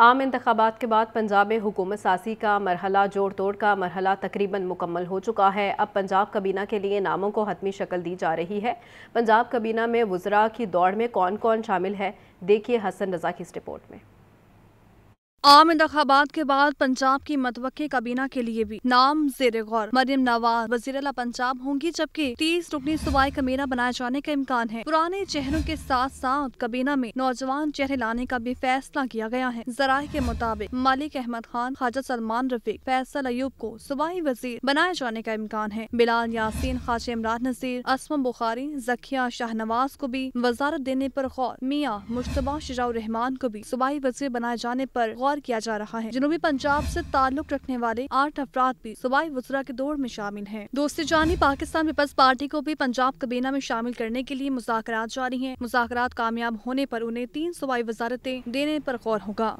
आम इंतबात के बाद पंजाब में हुकूमत सासी का मरहला जोड़ तोड़ का मरहला तकरीबन मुकम्मल हो चुका है अब पंजाब कबीना के लिए नामों को हतमी शक्ल दी जा रही है पंजाब कबीना में वज्रा की दौड़ में कौन कौन शामिल है देखिए हसन रजा की इस रिपोर्ट में आम इंतबात के बाद पंजाब की मतवके काबीना के लिए भी नाम जेर गौर मरियम नवाज वजीर पंजाब होंगी जबकि तीस रुकनी सुबाई कबीना बनाए जाने का इम्कान है पुराने चेहरों के साथ साथ कबीना में नौजवान चेहरे लाने का भी फैसला किया गया है जराये के मुताबिक मालिक अहमद खान खाजा सलमान रफीक फैसल अयूब को सुबाई वजीर बनाए जाने का इम्कान है बिलाल यासिन खाज इमरान नजीर असम बुखारी जखिया शाहनवाज को भी वजारत देने आरोप गौर मियाँ मुशतबा शिजाउर रहमान को भी सुबाई वजीर बनाए जाने आरोप गौर गिरफ्तार किया जा रहा है जनूबी पंजाब से ताल्लुक रखने वाले आठ अपराध भी सुबाई वजरा के दौड़ में शामिल है दोस्ती जानी पाकिस्तान पीपल्स पार्टी को भी पंजाब कबीना में शामिल करने के लिए मुजाकर जारी है मुजाकर कामयाब होने आरोप उन्हें तीन सुबाई वजारतें देने आरोप गौर होगा